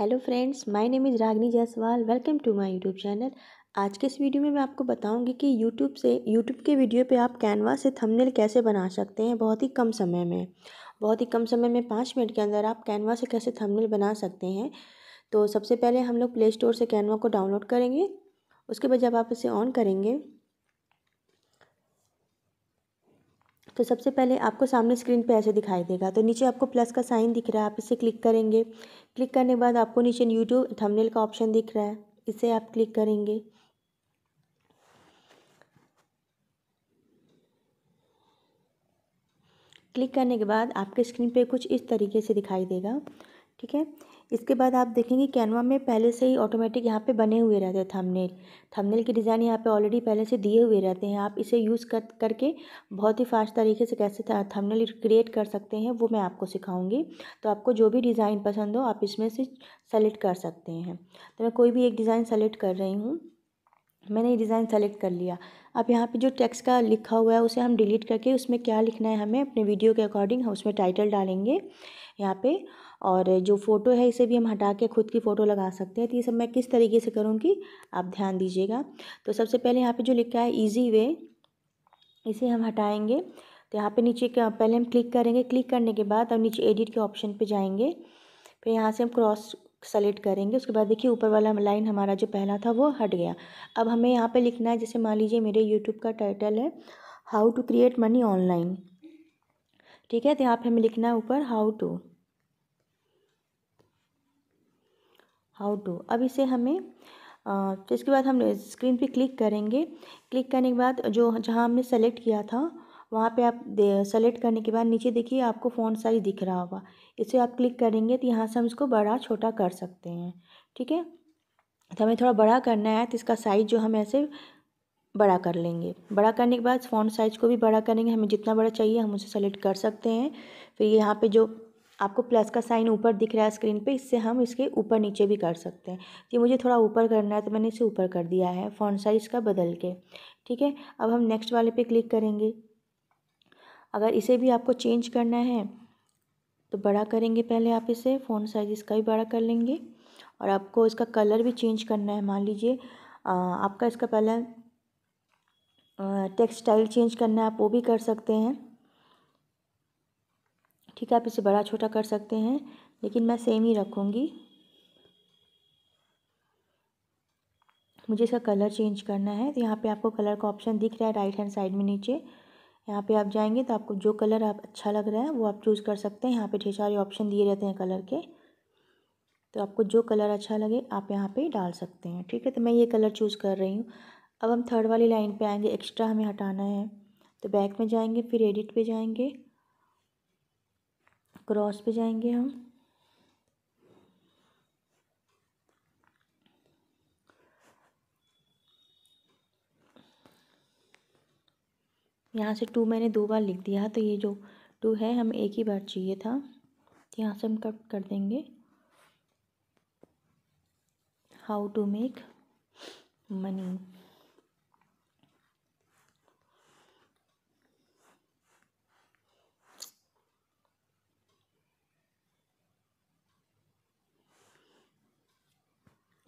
hello friends my name is Ragini Jaiswal welcome to my YouTube channel आज के इस video में मैं आपको बताऊंगी कि यूट्यूब से यूट्यूब के वीडियो पे आप कैनवा से थंबनेल कैसे बना सकते हैं बहुत ही कम समय में बहुत ही कम समय में पाँच मिनट के अंदर आप कैनवा से कैसे थंबनेल बना सकते हैं तो सबसे पहले हम लोग प्ले स्टोर से कैनवा को डाउनलोड करेंगे उसके बाद जब आप इसे ऑन करेंगे तो सबसे पहले आपको सामने स्क्रीन पे ऐसे दिखाई देगा तो नीचे आपको प्लस का साइन दिख रहा है आप इसे क्लिक करेंगे क्लिक करने के बाद आपको नीचे यूट्यूब थंबनेल का ऑप्शन दिख रहा है इसे आप क्लिक करेंगे क्लिक करने के बाद आपके स्क्रीन पे कुछ इस तरीके से दिखाई देगा ठीक है इसके बाद आप देखेंगे कैनवा में पहले से ही ऑटोमेटिक यहाँ पे बने हुए रहते हैं थंबनेल थंबनेल के डिज़ाइन यहाँ पे ऑलरेडी पहले से दिए हुए रहते हैं आप इसे यूज़ कर करके बहुत ही फास्ट तरीके से कैसे थंबनेल क्रिएट कर सकते हैं वो मैं आपको सिखाऊंगी तो आपको जो भी डिज़ाइन पसंद हो आप इसमें से सेलेक्ट कर सकते हैं तो मैं कोई भी एक डिज़ाइन सेलेक्ट कर रही हूँ मैंने ये डिज़ाइन सेलेक्ट कर लिया अब यहाँ पे जो टेक्स्ट का लिखा हुआ है उसे हम डिलीट करके उसमें क्या लिखना है हमें अपने वीडियो के अकॉर्डिंग हम उसमें टाइटल डालेंगे यहाँ पे और जो फ़ोटो है इसे भी हम हटा के खुद की फ़ोटो लगा सकते हैं तो ये सब मैं किस तरीके से करूँगी आप ध्यान दीजिएगा तो सबसे पहले यहाँ पे जो लिखा है ईजी वे इसे हम हटाएंगे तो यहाँ पे नीचे पहले हम क्लिक करेंगे क्लिक करने के बाद अब नीचे एडिट के ऑप्शन पे जाएंगे फिर यहाँ से हम क्रॉस सेलेक्ट करेंगे उसके बाद देखिए ऊपर वाला लाइन हमारा जो पहला था वो हट गया अब हमें यहाँ पे लिखना है जैसे मान लीजिए मेरे यूट्यूब का टाइटल है how to create money online ठीक है तो यहाँ पे हमें लिखना है ऊपर हाउ टू हाउ टू अब इसे हमें आ, तो इसके बाद हम स्क्रीन पे क्लिक करेंगे क्लिक करने के बाद जो जहाँ हमने सेलेक्ट किया था वहाँ पे आप सेलेक्ट करने के बाद नीचे देखिए आपको फ़ोन साइज दिख रहा होगा इसे आप क्लिक करेंगे तो यहाँ से हम इसको बड़ा छोटा कर सकते हैं ठीक है तो हमें थोड़ा बड़ा करना है तो इसका साइज़ जो हम ऐसे बड़ा कर लेंगे बड़ा करने के बाद फ़ोन साइज़ को भी बड़ा करेंगे हमें जितना बड़ा चाहिए हम उसे सेलेक्ट कर सकते हैं फिर यहाँ पे जो आपको प्लस का साइन ऊपर दिख रहा है स्क्रीन पे इससे हम इसके ऊपर नीचे भी कर सकते हैं कि मुझे थोड़ा ऊपर करना है तो मैंने इसे ऊपर कर दिया है फ़ॉन्ट साइज़ का बदल के ठीक है अब हम नेक्स्ट वाले पे क्लिक करेंगे अगर इसे भी आपको चेंज करना है तो बड़ा करेंगे पहले आप इसे फ़ोन साइज़ इसका भी बड़ा कर लेंगे और आपको इसका कलर भी चेंज करना है मान लीजिए आपका इसका पहला टेक्सटाइल चेंज करना है आप वो भी कर सकते हैं ठीक है आप इसे बड़ा छोटा कर सकते हैं लेकिन मैं सेम ही रखूँगी मुझे इसका कलर चेंज करना है तो यहाँ पे आपको कलर का ऑप्शन दिख रहा है राइट हैंड साइड में नीचे यहाँ पे आप जाएंगे तो आपको जो कलर आप अच्छा लग रहा है वो आप चूज़ कर सकते हैं यहाँ पे ढेर सारे ऑप्शन दिए रहते हैं कलर के तो आपको जो कलर अच्छा लगे आप यहाँ पे डाल सकते हैं ठीक है तो मैं ये कलर चूज़ कर रही हूँ अब हम थर्ड वाली लाइन पर आएँगे एक्स्ट्रा हमें हटाना है तो बैक में जाएँगे फिर एडिट पर जाएँगे क्रॉस पे जाएंगे हम यहाँ से टू मैंने दो बार लिख दिया तो ये जो टू है हमें एक ही बार चाहिए था तो यहाँ से हम कट कर देंगे हाउ टू मेक मनी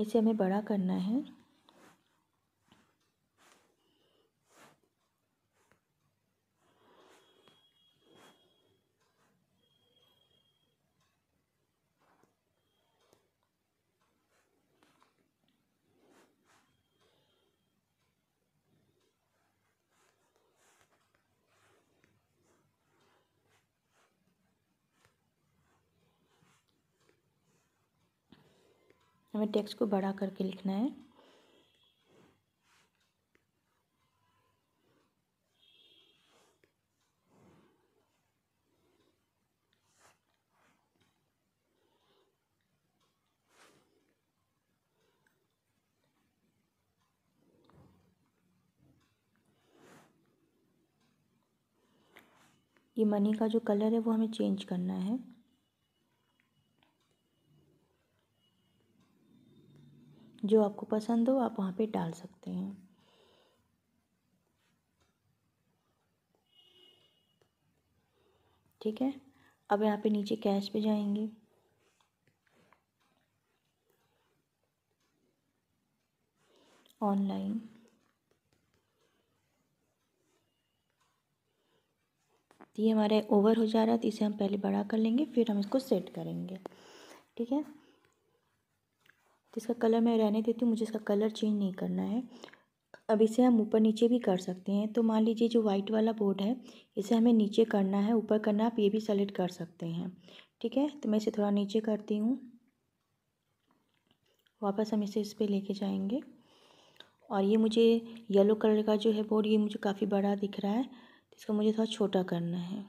इसे हमें बड़ा करना है हमें टेक्स्ट को बड़ा करके लिखना है ये मनी का जो कलर है वो हमें चेंज करना है जो आपको पसंद हो आप वहाँ पे डाल सकते हैं ठीक है अब यहाँ पे नीचे कैश पे जाएंगे ऑनलाइन ये हमारे ओवर हो जा रहा है तो इसे हम पहले बड़ा कर लेंगे फिर हम इसको सेट करेंगे ठीक है तो इसका कलर मैं रहने देती हूँ मुझे इसका कलर चेंज नहीं करना है अब इसे हम ऊपर नीचे भी कर सकते हैं तो मान लीजिए जो वाइट वाला बोर्ड है इसे हमें नीचे करना है ऊपर करना आप ये भी सेलेक्ट कर सकते हैं ठीक है तो मैं इसे थोड़ा नीचे करती हूँ वापस हम इसे इस पर लेके जाएंगे और ये मुझे येलो कलर का जो है बोर्ड ये मुझे काफ़ी बड़ा दिख रहा है तो इसको मुझे थोड़ा छोटा करना है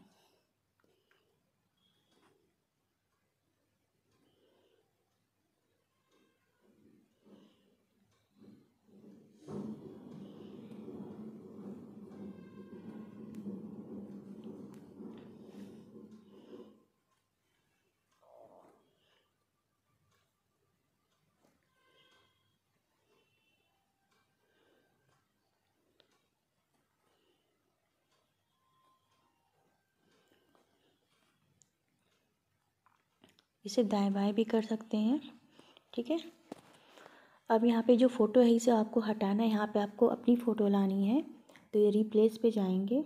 इसे दाएँ बाएँ भी कर सकते हैं ठीक है अब यहाँ पे जो फ़ोटो है इसे आपको हटाना है यहाँ पे आपको अपनी फ़ोटो लानी है तो ये रिप्लेस पे जाएंगे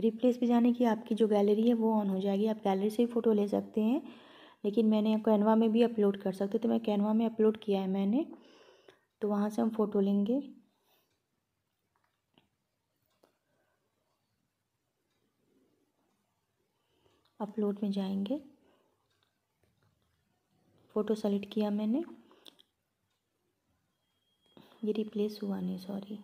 रिप्लेस पे जाने की आपकी जो गैलरी है वो ऑन हो जाएगी आप गैलरी से ही फ़ोटो ले सकते हैं लेकिन मैंने कैनवा में भी अपलोड कर सकते तो मैं कैनवा में अपलोड किया है मैंने तो वहाँ से हम फ़ोटो लेंगे अपलोड में जाएंगे फ़ोटो सेलेक्ट किया मैंने ये रिप्लेस हुआ नहीं सॉरी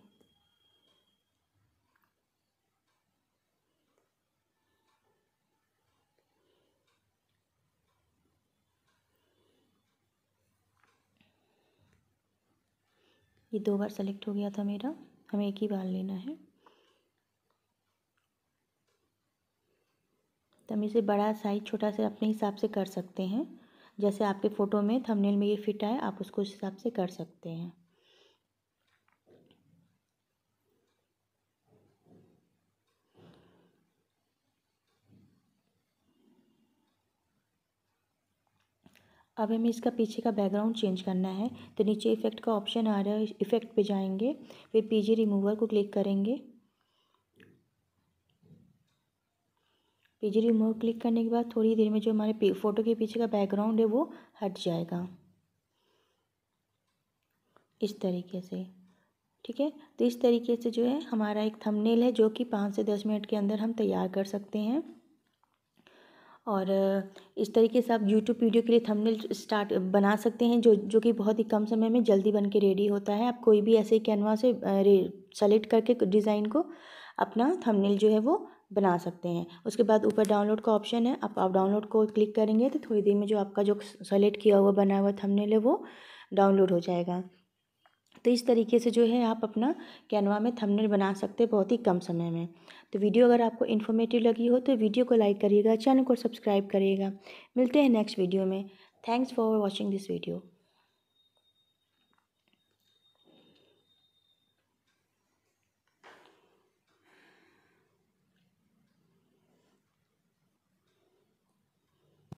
ये दो बार सेलेक्ट हो गया था मेरा हमें एक ही बार लेना है तो हम इसे बड़ा साइज छोटा से अपने हिसाब से कर सकते हैं जैसे आपके फ़ोटो में थंबनेल में ये फिट आए आप उसको उस हिसाब से कर सकते हैं अब हमें इसका पीछे का बैकग्राउंड चेंज करना है तो नीचे इफ़ेक्ट का ऑप्शन आ रहा है इफ़ेक्ट पे जाएंगे फिर पीजी रिमूवर को क्लिक करेंगे पीजी रिमूव क्लिक करने के बाद थोड़ी देर में जो हमारे फ़ोटो के पीछे का बैकग्राउंड है वो हट जाएगा इस तरीके से ठीक है तो इस तरीके से जो है हमारा एक थंबनेल है जो कि पाँच से दस मिनट के अंदर हम तैयार कर सकते हैं और इस तरीके से आप यूट्यूब वीडियो के लिए थंबनेल स्टार्ट बना सकते हैं जो जो कि बहुत ही कम समय में जल्दी बन के रेडी होता है आप कोई भी ऐसे कैनवा से सेलेक्ट करके डिज़ाइन को अपना थंबनेल जो है वो बना सकते हैं उसके बाद ऊपर डाउनलोड का ऑप्शन है अब आप डाउनलोड को क्लिक करेंगे तो थोड़ी देर में जो आपका जो सेलेक्ट किया हुआ बना हुआ थंबनेल है वो डाउनलोड हो जाएगा तो इस तरीके से जो है आप अपना कैनवा में थंबनेल बना सकते हैं बहुत ही कम समय में तो वीडियो अगर आपको इन्फॉर्मेटिव लगी हो तो वीडियो को लाइक करिएगा चैनल को सब्सक्राइब करिएगा मिलते हैं नेक्स्ट वीडियो में thanks for watching this video